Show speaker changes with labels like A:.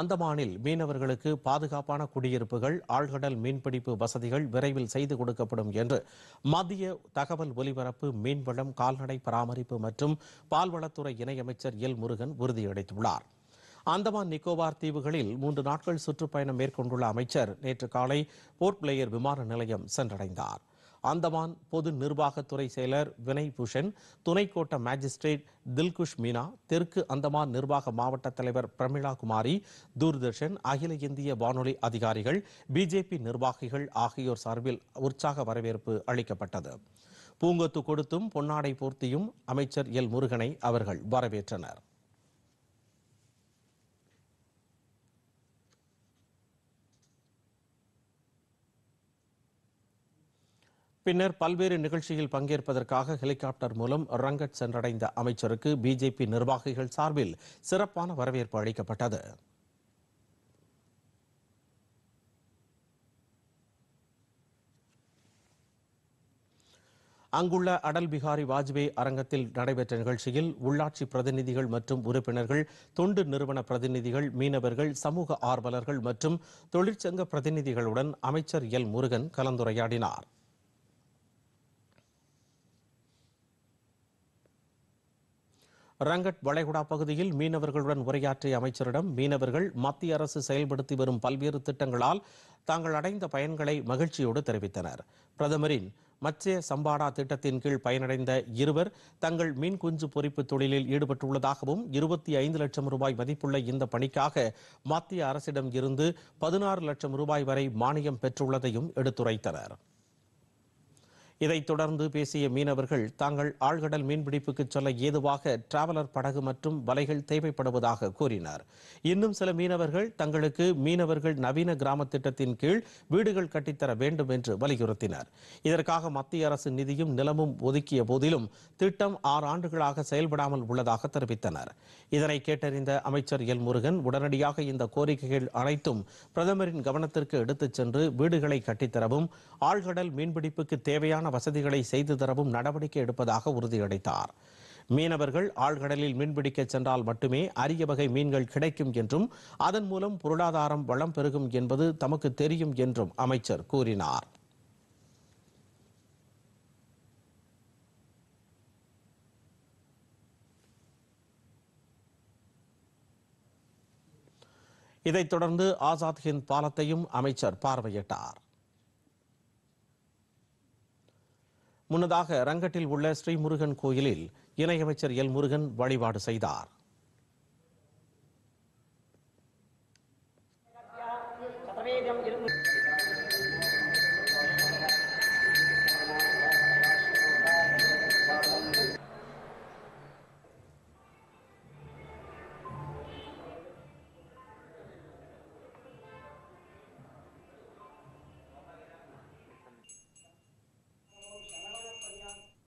A: அந்தமானில் மீனவர்களுக்கு பாதுகாப்பான குடியிருப்புகள் ஆழ்கடல் மீன்பிடிப்பு வசதிகள் விரைவில் செய்து கொடுக்கப்படும் என்று மத்திய தகவல் ஒலிபரப்பு மீன்வளம் கால்நடை பராமரிப்பு மற்றும் பால்வளத்துறை இணையமைச்சர் எல் முருகன் உறுதியளித்துள்ளார் அந்தமான் நிக்கோபார் தீவுகளில் மூன்று நாட்கள் சுற்றுப்பயணம் மேற்கொண்டுள்ள அமைச்சர் நேற்று காலை போர்ட் பிளேயர் விமான நிலையம் சென்றடைந்தார் அந்தமான் பொது நிர்வாகத்துறை செயலர் வினய் பூஷன் துணைக்கோட்ட மேஜிஸ்ட்ரேட் தில்குஷ் மீனா தெற்கு அந்தமான் நிர்வாக மாவட்ட தலைவர் பிரமிளா குமாரி தூர்தர்ஷன் அகில இந்திய வானொலி அதிகாரிகள் பிஜேபி நிர்வாகிகள் ஆகியோர் சார்பில் உற்சாக வரவேற்பு அளிக்கப்பட்டது பூங்கொத்து கொடுத்தும் பொன்னாடை போர்த்தியும் அமைச்சர் எல் முருகனை அவர்கள் வரவேற்றனர் பின்னர் பல்வேறு நிகழ்ச்சியில் பங்கேற்பதற்காக ஹெலிகாப்டர் மூலம் ரங்கட் சென்றடைந்த அமைச்சருக்கு பிஜேபி நிர்வாகிகள் சார்பில் சிறப்பான வரவேற்பு அளிக்கப்பட்டது அங்குள்ள அடல் பிகாரி வாஜ்பேயி அரங்கத்தில் நடைபெற்ற நிகழ்ச்சியில் உள்ளாட்சி பிரதிநிதிகள் மற்றும் உறுப்பினர்கள் தொண்டு நிறுவன பிரதிநிதிகள் மீனவர்கள் சமூக ஆர்வலர்கள் மற்றும் தொழிற்சங்க பிரதிநிதிகளுடன் அமைச்சர் எல் முருகன் கலந்துரையாடினார் ரங்கட் வளைகுடா பகுதியில் மீனவர்களுடன் உரையாற்றிய அமைச்சரிடம் மீனவர்கள் மத்திய அரசு செயல்படுத்தி வரும் பல்வேறு திட்டங்களால் தாங்கள் அடைந்த பயன்களை மகிழ்ச்சியோடு தெரிவித்தனர் பிரதமரின் மத்திய சம்பாடா திட்டத்தின் கீழ் பயனடைந்த இருவர் தங்கள் மீன் குஞ்சு பொறிப்பு தொழிலில் ஈடுபட்டுள்ளதாகவும் இருபத்தி ஐந்து லட்சம் ரூபாய் மதிப்புள்ள இந்த பணிக்காக மத்திய அரசிடம் இருந்து பதினாறு லட்சம் ரூபாய் வரை மானியம் பெற்றுள்ளதையும் எடுத்துரைத்தனர் இதைத் தொடர்ந்து பேசிய மீனவர்கள் தாங்கள் ஆழ்கடல் மீன்பிடிப்புக்கு செல்ல ஏதுவாக டிராவலர் படகு மற்றும் வலைகள் தேவைப்படுவதாக கூறினார் இன்னும் சில மீனவர்கள் தங்களுக்கு மீனவர்கள் நவீன கிராம திட்டத்தின் கீழ் வீடுகள் கட்டித்தர வேண்டும் என்று வலியுறுத்தினர் இதற்காக மத்திய அரசு நிதியும் நிலமும் ஒதுக்கிய போதிலும் திட்டம் ஆறு ஆண்டுகளாக செயல்படாமல் உள்ளதாக தெரிவித்தனர் இதனை கேட்டறிந்த அமைச்சர் எல் முருகன் உடனடியாக இந்த கோரிக்கைகள் அனைத்தும் பிரதமரின் கவனத்திற்கு எடுத்துச் சென்று வீடுகளை கட்டித்தரவும் ஆழ்கடல் மீன்பிடிப்புக்கு தேவையான வசதிகளை செய்து தரவும் நடவடிக்கை எடுப்பதாக உறுதியளித்தார் மீனவர்கள் ஆழ்கடலில் மீன்பிடிக்க சென்றால் மட்டுமே அரிய வகை மீன்கள் கிடைக்கும் என்றும் அதன் மூலம் பொருளாதாரம் வளம் பெருகும் என்பது தமக்கு தெரியும் என்றும் அமைச்சர் கூறினார் இதைத் தொடர்ந்து ஆசாத் ஹிந்த் பாலத்தையும் அமைச்சர் பார்வையிட்டார் முன்னதாக ரங்கட்டில் உள்ள ஸ்ரீமுருகன் கோயிலில் இணையமைச்சர் எல் முருகன் வழிபாடு செய்தார்